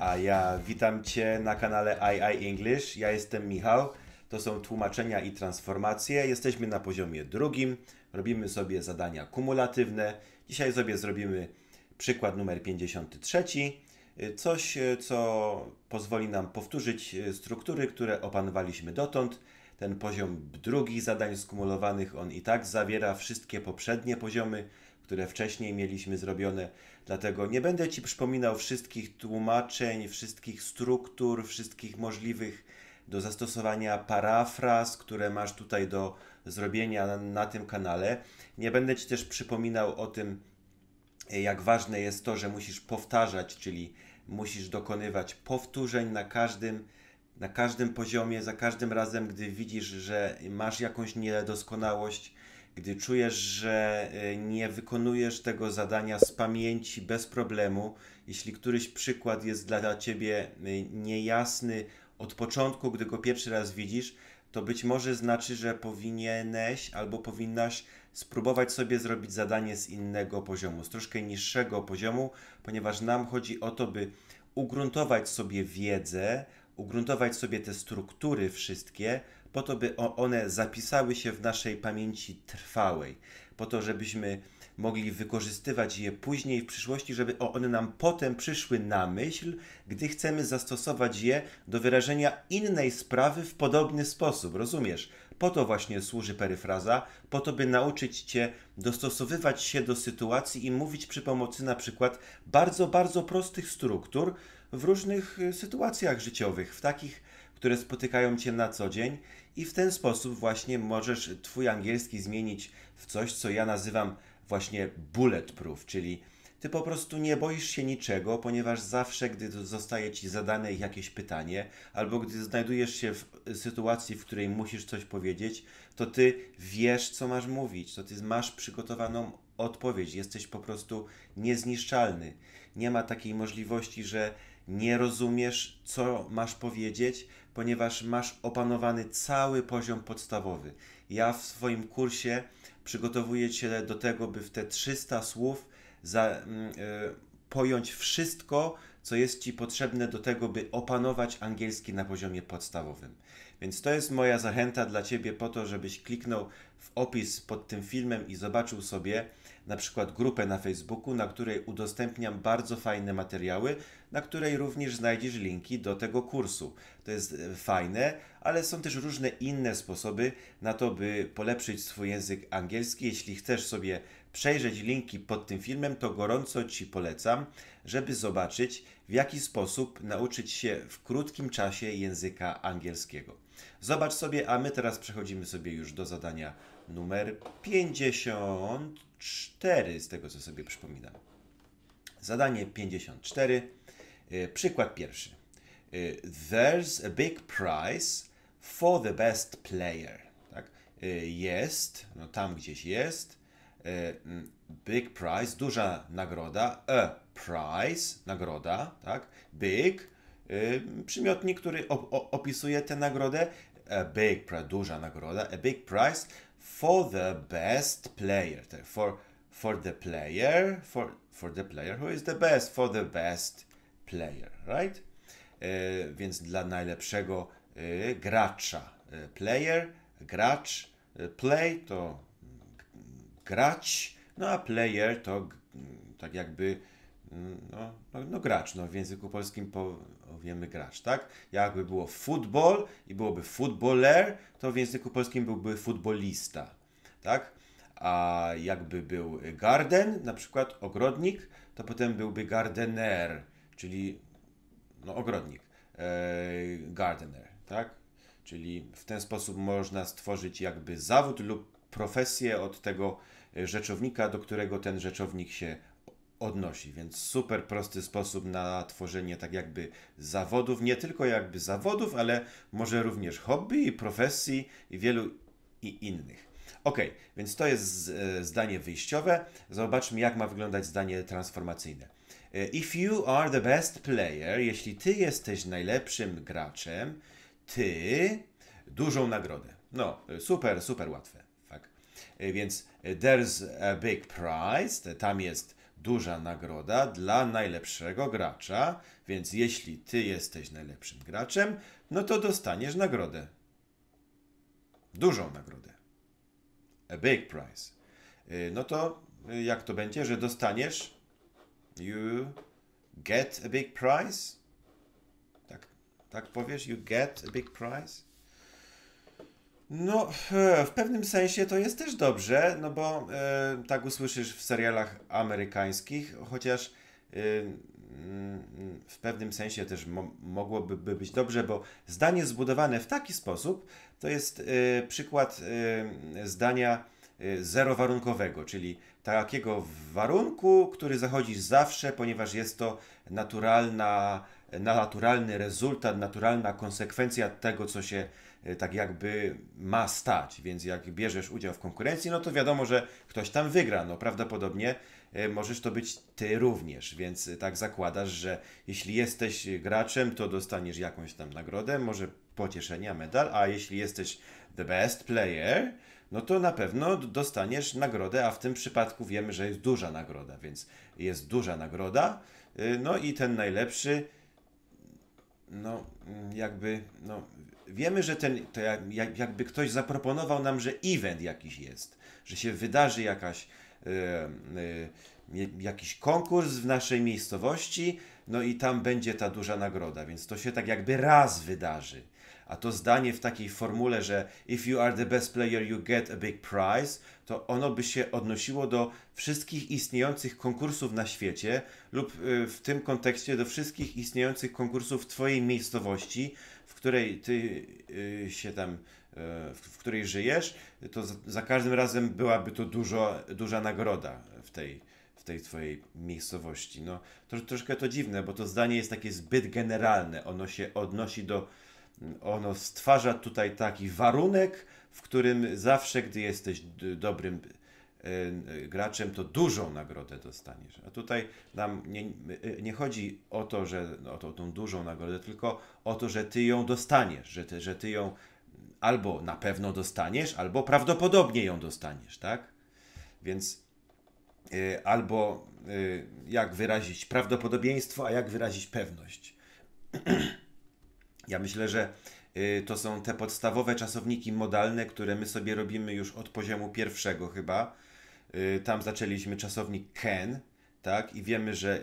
A ja witam Cię na kanale II English. Ja jestem Michał. To są tłumaczenia i transformacje. Jesteśmy na poziomie drugim. Robimy sobie zadania kumulatywne. Dzisiaj sobie zrobimy przykład numer 53. Coś, co pozwoli nam powtórzyć struktury, które opanowaliśmy dotąd. Ten poziom drugi zadań skumulowanych, on i tak zawiera wszystkie poprzednie poziomy które wcześniej mieliśmy zrobione. Dlatego nie będę Ci przypominał wszystkich tłumaczeń, wszystkich struktur, wszystkich możliwych do zastosowania parafraz, które masz tutaj do zrobienia na, na tym kanale. Nie będę Ci też przypominał o tym, jak ważne jest to, że musisz powtarzać, czyli musisz dokonywać powtórzeń na każdym, na każdym poziomie, za każdym razem, gdy widzisz, że masz jakąś niedoskonałość, gdy czujesz, że y, nie wykonujesz tego zadania z pamięci bez problemu, jeśli któryś przykład jest dla ciebie y, niejasny od początku, gdy go pierwszy raz widzisz, to być może znaczy, że powinieneś albo powinnaś spróbować sobie zrobić zadanie z innego poziomu, z troszkę niższego poziomu, ponieważ nam chodzi o to, by ugruntować sobie wiedzę, ugruntować sobie te struktury wszystkie, po to, by one zapisały się w naszej pamięci trwałej, po to, żebyśmy mogli wykorzystywać je później w przyszłości, żeby one nam potem przyszły na myśl, gdy chcemy zastosować je do wyrażenia innej sprawy w podobny sposób. Rozumiesz? Po to właśnie służy peryfraza, po to, by nauczyć cię dostosowywać się do sytuacji i mówić przy pomocy na przykład bardzo, bardzo prostych struktur w różnych e, sytuacjach życiowych, w takich, które spotykają cię na co dzień i w ten sposób właśnie możesz Twój angielski zmienić w coś, co ja nazywam właśnie bulletproof, czyli Ty po prostu nie boisz się niczego, ponieważ zawsze, gdy zostaje Ci zadane jakieś pytanie, albo gdy znajdujesz się w sytuacji, w której musisz coś powiedzieć, to Ty wiesz, co masz mówić, to Ty masz przygotowaną odpowiedź, jesteś po prostu niezniszczalny. Nie ma takiej możliwości, że nie rozumiesz, co masz powiedzieć, ponieważ masz opanowany cały poziom podstawowy. Ja w swoim kursie przygotowuję Cię do tego, by w te 300 słów za, y, pojąć wszystko, co jest Ci potrzebne do tego, by opanować angielski na poziomie podstawowym. Więc to jest moja zachęta dla Ciebie po to, żebyś kliknął w opis pod tym filmem i zobaczył sobie, na przykład grupę na Facebooku, na której udostępniam bardzo fajne materiały, na której również znajdziesz linki do tego kursu. To jest e, fajne, ale są też różne inne sposoby na to, by polepszyć swój język angielski. Jeśli chcesz sobie przejrzeć linki pod tym filmem, to gorąco Ci polecam, żeby zobaczyć, w jaki sposób nauczyć się w krótkim czasie języka angielskiego. Zobacz sobie, a my teraz przechodzimy sobie już do zadania numer 50. 54, z tego co sobie przypominam. Zadanie 54. E, przykład pierwszy. E, there's a big prize for the best player. Tak? E, jest, no tam gdzieś jest. Big prize, duża nagroda. A prize, nagroda, tak? Big, przymiotnik, który opisuje tę nagrodę. A big, duża nagroda. A big prize for the best player. Tak, for, for the player, for, for the player who is the best, for the best player, right? E, więc dla najlepszego e, gracza. E, player, gracz, play to grać, no a player to tak jakby no, no, no, gracz, no w języku polskim powiemy gracz, tak? Jakby było football i byłoby footballer, to w języku polskim byłby futbolista, tak? A jakby był garden, na przykład ogrodnik, to potem byłby gardener, czyli no, ogrodnik, e, gardener, tak? Czyli w ten sposób można stworzyć jakby zawód lub profesję od tego rzeczownika, do którego ten rzeczownik się odnosi. Więc super prosty sposób na tworzenie tak jakby zawodów, nie tylko jakby zawodów, ale może również hobby i profesji i wielu i innych. Ok, więc to jest e, zdanie wyjściowe. Zobaczmy, jak ma wyglądać zdanie transformacyjne. E, if you are the best player, jeśli ty jesteś najlepszym graczem, ty dużą nagrodę. No, e, super, super łatwe. Tak? Więc there's a big prize, tam jest duża nagroda dla najlepszego gracza, więc jeśli ty jesteś najlepszym graczem, no to dostaniesz nagrodę. Dużą nagrodę. A big prize. Y, no to y, jak to będzie, że dostaniesz? You get a big prize? Tak, tak powiesz? You get a big prize? No, w pewnym sensie to jest też dobrze, no bo y, tak usłyszysz w serialach amerykańskich, chociaż e, w pewnym sensie też mo mogłoby by być dobrze, bo zdanie zbudowane w taki sposób to jest e, przykład zdania zerowarunkowego, czyli takiego warunku, który zachodzi zawsze, ponieważ jest to naturalna, naturalny rezultat, naturalna konsekwencja tego, co się dzieje E, tak jakby ma stać, więc jak bierzesz udział w konkurencji, no to wiadomo, że ktoś tam wygra, no prawdopodobnie e, możesz to być ty również, więc e, tak zakładasz, że jeśli jesteś graczem, to dostaniesz jakąś tam nagrodę, może pocieszenia, medal, a jeśli jesteś the best player, no to na pewno dostaniesz nagrodę, a w tym przypadku wiemy, że jest duża nagroda, więc jest duża nagroda, no i ten najlepszy no mm, jakby no, wiemy, że ten, to jakby ktoś zaproponował nam, że event jakiś jest, że się wydarzy jakaś, yy, yy, jakiś konkurs w naszej miejscowości, no i tam będzie ta duża nagroda, więc to się tak jakby raz wydarzy. A to zdanie w takiej formule, że if you are the best player, you get a big prize, to ono by się odnosiło do wszystkich istniejących konkursów na świecie lub e, w tym kontekście do wszystkich istniejących konkursów w Twojej miejscowości, której ty y, się tam, y, w której żyjesz, to za każdym razem byłaby to dużo, duża nagroda w tej, w tej twojej miejscowości. No, to, troszkę to dziwne, bo to zdanie jest takie zbyt generalne. Ono się odnosi do, ono stwarza tutaj taki warunek, w którym zawsze, gdy jesteś dobrym Y, graczem, to dużą nagrodę dostaniesz. A tutaj nam nie, nie chodzi o to, że o tą, tą dużą nagrodę, tylko o to, że ty ją dostaniesz, że ty, że ty ją albo na pewno dostaniesz, albo prawdopodobnie ją dostaniesz, tak? Więc y, albo y, jak wyrazić prawdopodobieństwo, a jak wyrazić pewność. ja myślę, że y, to są te podstawowe czasowniki modalne, które my sobie robimy już od poziomu pierwszego chyba Y, tam zaczęliśmy czasownik can, tak? I wiemy, że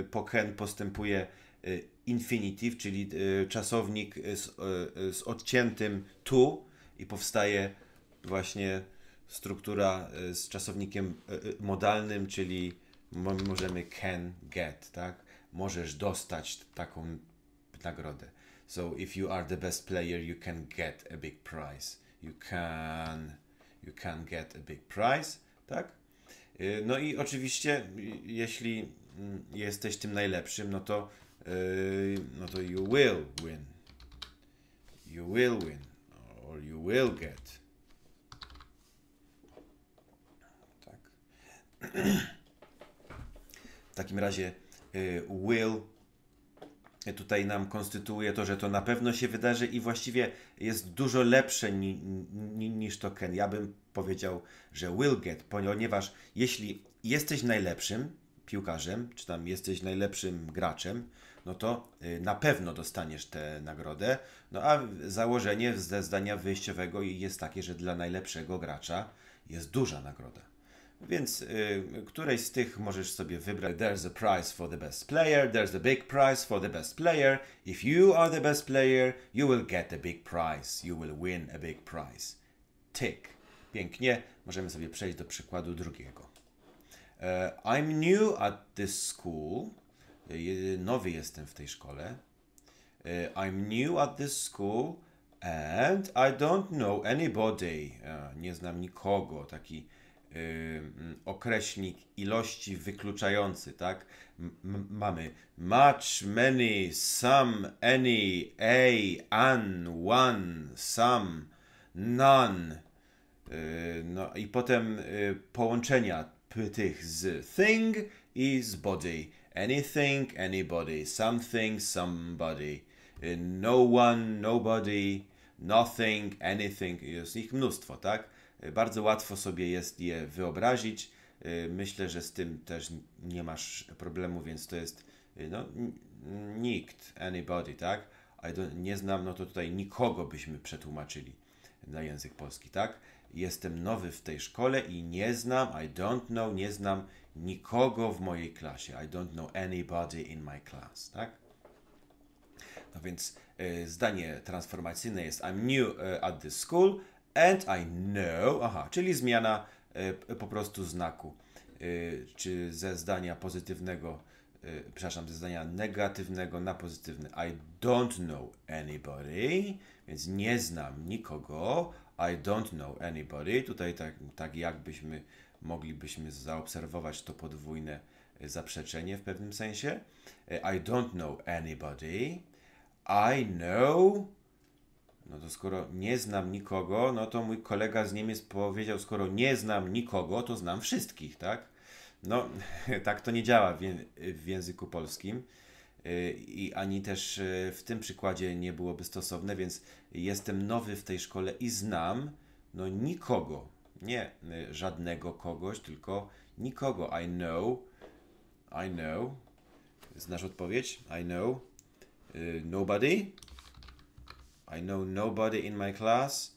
y, po can postępuje y, infinitive, czyli czasownik z, z odciętym to i powstaje właśnie struktura z czasownikiem modalnym, czyli możemy can get, tak? Możesz dostać taką nagrodę. So if you are the best player, you can get a big prize. You can you can get a big prize tak? Y, no i oczywiście, y, jeśli mm, jesteś tym najlepszym, no to, y, no to you will win. You will win. Or you will get. Tak. W takim razie will tutaj nam konstytuuje to, że to na pewno się wydarzy i właściwie jest dużo lepsze ni, ni, niż to Ken. Ja bym powiedział, że will get, ponieważ jeśli jesteś najlepszym piłkarzem, czy tam jesteś najlepszym graczem, no to y, na pewno dostaniesz tę nagrodę. No a założenie ze zdania wyjściowego jest takie, że dla najlepszego gracza jest duża nagroda. Więc y, którejś z tych możesz sobie wybrać. There's a prize for the best player, there's a big prize for the best player. If you are the best player, you will get a big prize. You will win a big prize. Tick. Pięknie. Możemy sobie przejść do przykładu drugiego. Uh, I'm new at this school. Nowy jestem w tej szkole. Uh, I'm new at this school and I don't know anybody. Uh, nie znam nikogo. Taki Y, określnik ilości wykluczający, tak? M mamy much, many, some, any, a, an, one, some, none. Y, no i potem y, połączenia tych z thing i z body. Anything, anybody, something, somebody, no one, nobody, nothing, anything. Jest ich mnóstwo, tak? E, bardzo łatwo sobie jest je wyobrazić. E, myślę, że z tym też nie masz problemu, więc to jest e, no, nikt, anybody, tak? I don't nie znam, no to tutaj nikogo byśmy przetłumaczyli na język polski, tak? Jestem nowy w tej szkole i nie znam, I don't know, nie znam nikogo w mojej klasie. I don't know anybody in my class, tak? No więc y, zdanie transformacyjne jest I'm new uh, at this school And I know, aha, czyli zmiana e, po prostu znaku, e, czy ze zdania pozytywnego, e, przepraszam, ze zdania negatywnego na pozytywne. I don't know anybody, więc nie znam nikogo. I don't know anybody. Tutaj tak, tak jakbyśmy moglibyśmy zaobserwować to podwójne zaprzeczenie w pewnym sensie. I don't know anybody. I know no to skoro nie znam nikogo, no to mój kolega z Niemiec powiedział, skoro nie znam nikogo, to znam wszystkich, tak? No, tak to nie działa w, w języku polskim y, i ani też y, w tym przykładzie nie byłoby stosowne, więc jestem nowy w tej szkole i znam no nikogo, nie y, żadnego kogoś, tylko nikogo. I know, I know. Znasz odpowiedź? I know. Nobody? I know nobody in my class.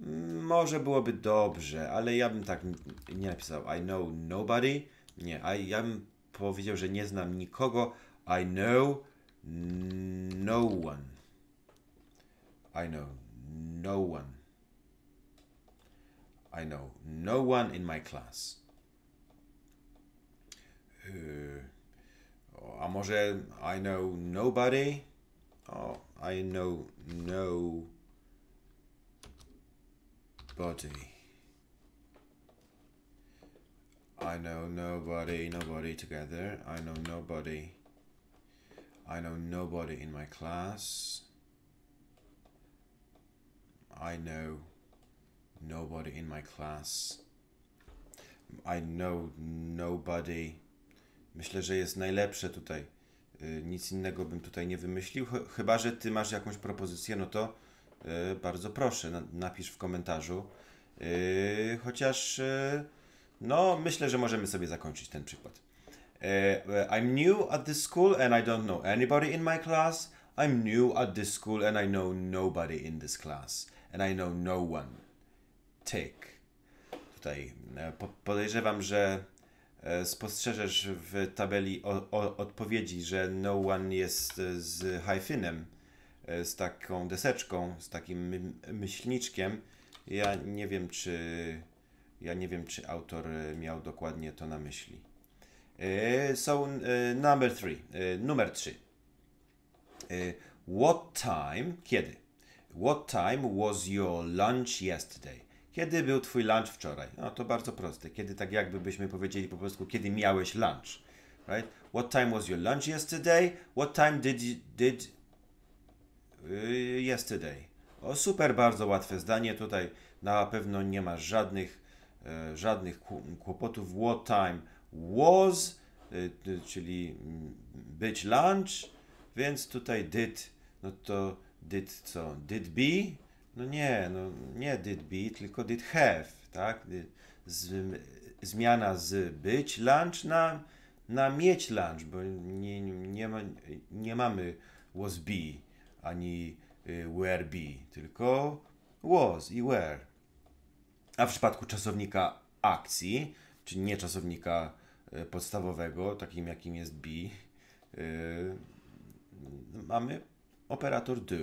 Mm, może byłoby dobrze, ale ja bym tak nie napisał. I know nobody. Nie, ja bym powiedział, że nie znam nikogo. I know no one. I know no one. I know no one in my class. Yy, a może I know nobody? O, I know no body. I know nobody, nobody together. I know nobody. I know nobody in my class. I know nobody in my class. I know nobody. Myślę, że jest najlepsze tutaj. Y, nic innego bym tutaj nie wymyślił. Chyba, że ty masz jakąś propozycję, no to y, bardzo proszę, napisz w komentarzu. Y, chociaż, no, myślę, że możemy sobie zakończyć ten przykład. I'm new at this school and I don't know anybody in my class. I'm new at this school and I know nobody in this class. And I know no one. Take. Tutaj e, podejrzewam, że E, spostrzeżesz w tabeli o, o, odpowiedzi, że no one jest e, z hyphenem, e, z taką deseczką, z takim myślniczkiem. Ja nie wiem, czy ja nie wiem, czy autor miał dokładnie to na myśli. So number three, numer trzy. What time, kiedy? What time was your lunch yesterday? Kiedy był twój lunch wczoraj? No to bardzo proste. Kiedy tak jakbyśmy powiedzieli po prostu, kiedy miałeś lunch. Right? What time was your lunch yesterday? What time did you, did y, yesterday? O, super, bardzo łatwe zdanie. Tutaj na pewno nie ma żadnych, e, żadnych kłopotów. What time was, y, czyli mm, być lunch, więc tutaj did, no to did co? Did be, no nie, no nie did be, tylko did have, tak? Y, z, zmiana z być lunch na, na mieć lunch, bo nie, nie, ma, nie mamy was be ani y, were be, tylko was i were. A w przypadku czasownika akcji, czy nie czasownika y, podstawowego, takim jakim jest be, yy, mamy operator do,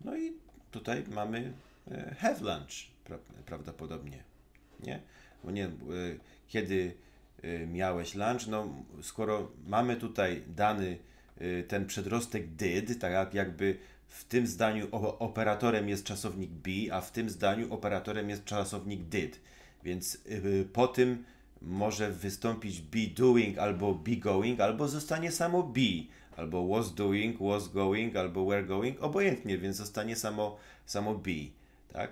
no i tutaj mamy e, have lunch prawdopodobnie, nie? Bo nie, e, kiedy e, miałeś lunch, no skoro mamy tutaj dany ten przedrostek did, tak jakby w tym zdaniu operatorem jest czasownik be, a w tym zdaniu operatorem jest czasownik did. Więc po tym może wystąpić be doing albo be going, albo zostanie samo be, albo was doing, was going, albo were going, obojętnie, więc zostanie samo, samo be, tak?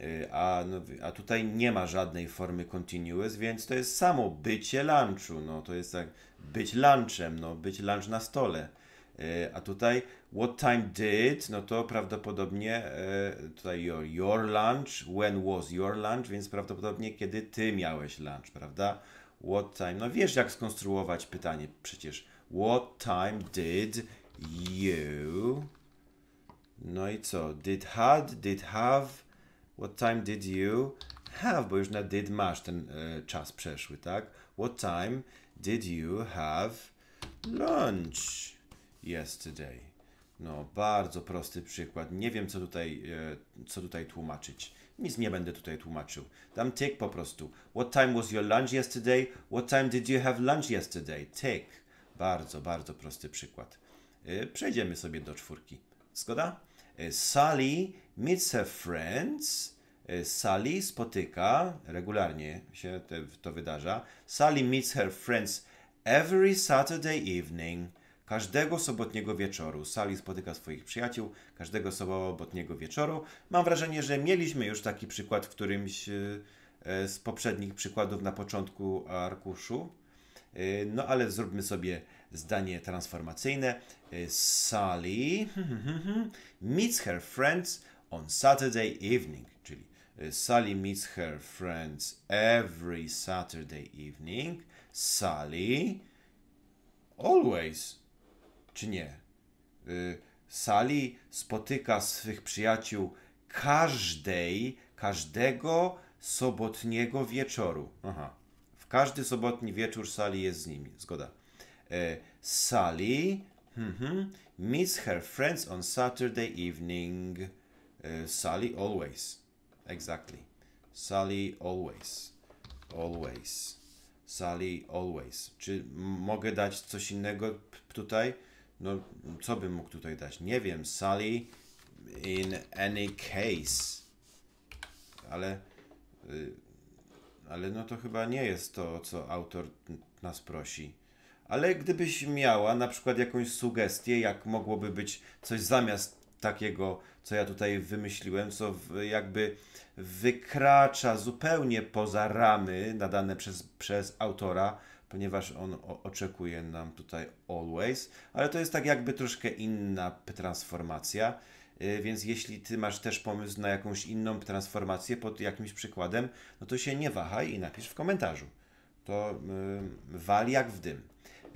Y, a, no, a tutaj nie ma żadnej formy continuous, więc to jest samo bycie lunchu, no to jest tak, być lunchem, no być lunch na stole. Y, a tutaj what time did, no to prawdopodobnie y, tutaj your, your lunch, when was your lunch, więc prawdopodobnie kiedy ty miałeś lunch, prawda? What time, no wiesz jak skonstruować pytanie przecież What time did you... No i co? Did had, did have... What time did you have? Bo już na did masz ten e, czas przeszły, tak? What time did you have lunch yesterday? No, bardzo prosty przykład. Nie wiem, co tutaj, e, co tutaj tłumaczyć. Nic nie będę tutaj tłumaczył. Dam tick po prostu. What time was your lunch yesterday? What time did you have lunch yesterday? Tick. Bardzo, bardzo prosty przykład. E, przejdziemy sobie do czwórki. Zgoda? E, Sally meets her friends. E, Sally spotyka, regularnie się to, to wydarza. Sally meets her friends every Saturday evening. Każdego sobotniego wieczoru. Sally spotyka swoich przyjaciół każdego sobotniego wieczoru. Mam wrażenie, że mieliśmy już taki przykład w którymś z poprzednich przykładów na początku arkuszu Y, no ale zróbmy sobie zdanie transformacyjne. Y, Sally meets her friends on Saturday evening, czyli y, Sally meets her friends every Saturday evening. Sally always, czy nie? Sally spotyka swych przyjaciół każdej, każdego sobotniego wieczoru. Aha. W każdy sobotni wieczór Sally jest z nimi. Zgoda. E, Sally mm -hmm, meets her friends on Saturday evening. E, Sally always. Exactly. Sally always. Always. Sally always. Czy mogę dać coś innego tutaj? No, co bym mógł tutaj dać? Nie wiem. Sally in any case. Ale... Y ale no to chyba nie jest to, co autor nas prosi. Ale gdybyś miała na przykład jakąś sugestię, jak mogłoby być coś zamiast takiego, co ja tutaj wymyśliłem, co jakby wykracza zupełnie poza ramy nadane przez, przez autora, ponieważ on oczekuje nam tutaj always, ale to jest tak jakby troszkę inna transformacja. Y, więc jeśli ty masz też pomysł na jakąś inną transformację pod jakimś przykładem, no to się nie wahaj i napisz w komentarzu. To yy, wali jak w dym.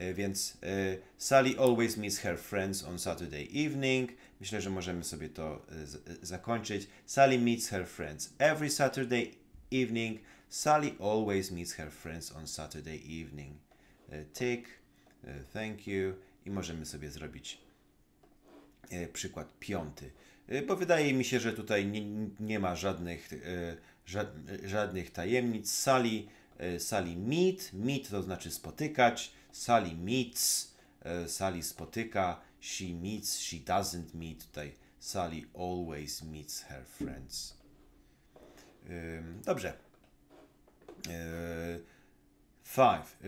Y, więc y, Sally always meets her friends on Saturday evening. Myślę, że możemy sobie to zakończyć. Sally meets her friends every Saturday evening. Sally always meets her friends on Saturday evening. Tick, thank you i możemy sobie zrobić E, przykład piąty. E, bo wydaje mi się, że tutaj nie, nie ma żadnych, e, żadnych tajemnic. Sali, sali meet, meet to znaczy spotykać, sali meets, sali spotyka, she meets, she doesn't meet. Tutaj sali always meets her friends. Dobrze. Five,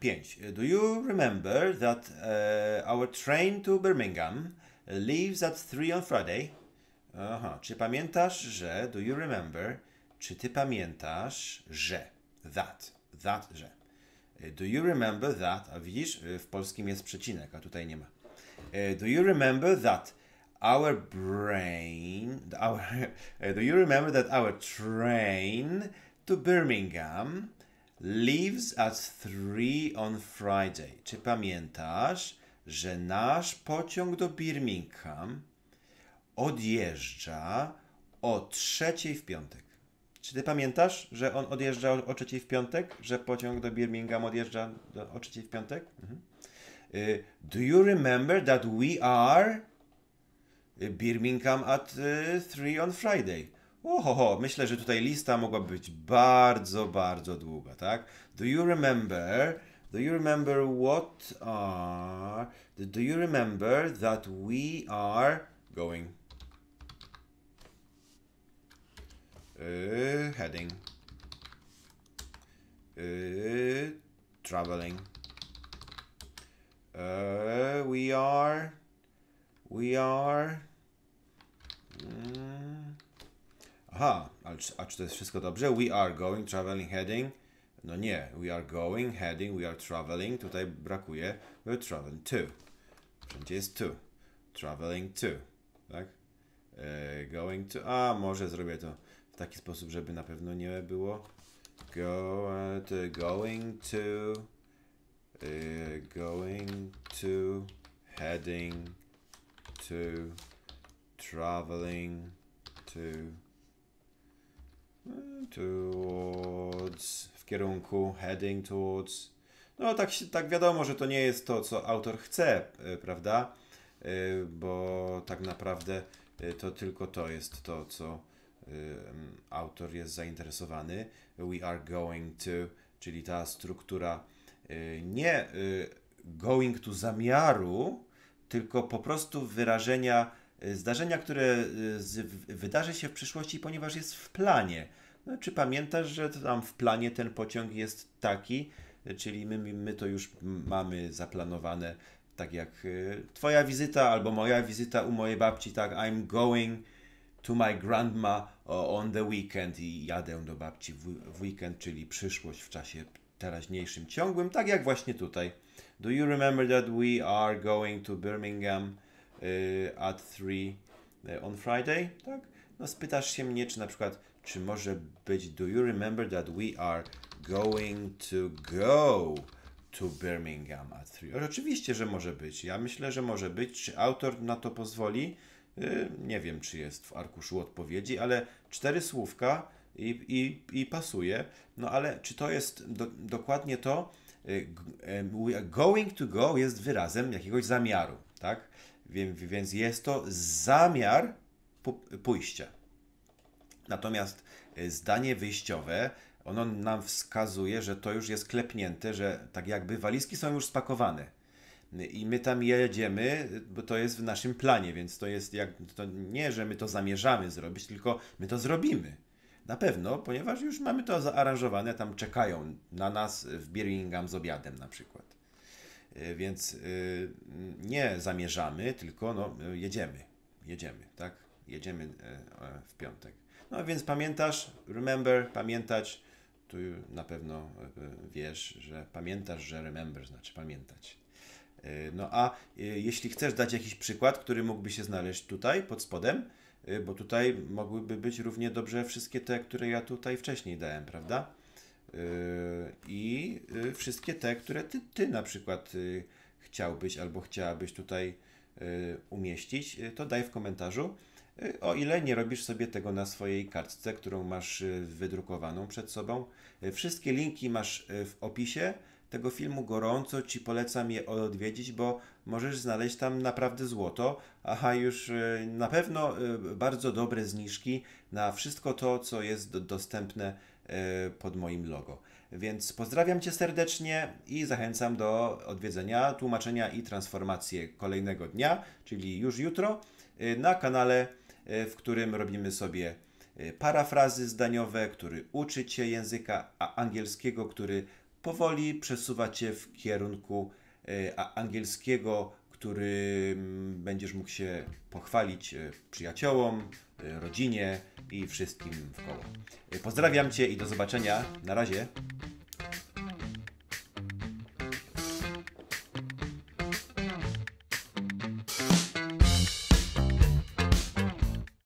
pięć. Do you remember that our train to Birmingham leaves at 3 on Friday. Aha, czy pamiętasz, że, do you remember, czy ty pamiętasz, że, that, that, że. Do you remember that, a widzisz, y, w polskim jest przecinek, a tutaj nie ma. Y, do you remember that our brain, our, y, do you remember that our train to Birmingham leaves at 3 on Friday? Czy pamiętasz, że nasz pociąg do Birmingham odjeżdża o trzeciej w piątek. Czy ty pamiętasz, że on odjeżdża o, trzeciej w piątek? Że pociąg do Birmingham odjeżdża do, o trzeciej w piątek? Mhm. Y, do you remember that we are y, Birmingham at 3 y, three on Friday? Ohoho, myślę, że tutaj lista mogła być bardzo, bardzo długa, tak? Do you remember Do you remember what are... Do you remember that we are going? Uh, heading. Uh, traveling. Uh, we are... We are... Mm, aha, a, a to jest wszystko dobrze? We are going, traveling, heading. No nie, we are going, heading, we are traveling. Tutaj brakuje we're traveling to. Wszędzie jest to. Traveling to, tak? E, going to. A może zrobię to w taki sposób, żeby na pewno nie było. Go, to, going to. E, going to. Heading to. Traveling to. E, towards kierunku, heading towards. No tak, tak wiadomo, że to nie jest to, co autor chce, e, prawda? E, bo tak naprawdę e, to tylko to jest to, co autor jest zainteresowany. We are going to, czyli ta struktura nie going to zamiaru, tylko po prostu wyrażenia zdarzenia, które wydarzy się w przyszłości, ponieważ jest w planie. No, czy pamiętasz, że tam w planie ten pociąg jest taki, czyli my, my to już mamy zaplanowane, tak jak y, twoja wizyta albo moja wizyta u mojej babci, tak I'm going to my grandma on the weekend i jadę do babci w weekend, czyli przyszłość w czasie teraźniejszym ciągłym, tak jak właśnie tutaj. Do you remember that we are going to Birmingham y, at 3 y, on Friday? Tak? No spytasz się mnie, czy na przykład czy może być Do you remember that we are going to go to Birmingham at 3? Oczywiście, że może być. Ja myślę, że może być. Czy autor na to pozwoli? Y, nie wiem, czy jest w arkuszu odpowiedzi, ale cztery słówka i, i, i pasuje. No ale czy to jest do, dokładnie to? Y, y, going to go jest wyrazem jakiegoś zamiaru, tak? Więc jest to zamiar pójścia. Natomiast y, zdanie wyjściowe, ono nam wskazuje, że to już jest klepnięte, że tak jakby walizki są już spakowane y, i my tam jedziemy, y, bo to jest w naszym planie, więc to jest jak, to nie, że my to zamierzamy zrobić, tylko my to zrobimy. Na pewno, ponieważ już mamy to zaaranżowane, tam czekają na nas w Birmingham z obiadem na przykład. Więc nie zamierzamy, tylko no, jedziemy, jedziemy, tak? jedziemy e, e, w piątek. No więc pamiętasz, remember, pamiętać, tu na pewno e, wiesz, że pamiętasz, że remember znaczy pamiętać. No a jeśli chcesz dać jakiś przykład, który mógłby się znaleźć tutaj pod spodem, bo tutaj mogłyby być równie dobrze wszystkie te, które ja tutaj wcześniej dałem, prawda? I wszystkie te, które ty, ty na przykład chciałbyś albo chciałabyś tutaj umieścić, to daj w komentarzu. Y, o ile nie robisz sobie tego na swojej kartce, którą masz y, wydrukowaną przed sobą. Y, wszystkie linki masz w opisie tego filmu, gorąco Ci polecam je odwiedzić, bo możesz znaleźć tam naprawdę złoto, aha już na pewno bardzo dobre zniżki na wszystko to, co jest dostępne pod moim logo. Więc pozdrawiam Cię serdecznie i zachęcam do odwiedzenia tłumaczenia i transformacji kolejnego dnia, czyli już jutro na kanale E, w którym robimy sobie e, parafrazy zdaniowe, który uczy Cię języka angielskiego, który powoli przesuwa Cię w kierunku e, angielskiego, który mm, będziesz mógł się pochwalić przyjaciołom, rodzinie i wszystkim w koło. Pozdrawiam Cię i do zobaczenia. Na razie.